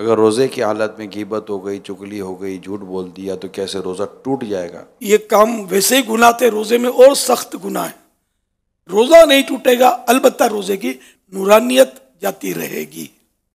अगर रोज़े की हालत में गिबत हो गई चुगली हो गई झूठ बोल दिया तो कैसे रोज़ा टूट जाएगा ये काम वैसे ही गुना थे रोज़े में और सख्त गुना है रोज़ा नहीं टूटेगा अलबत् रोज़े की नूरानियत जाती रहेगी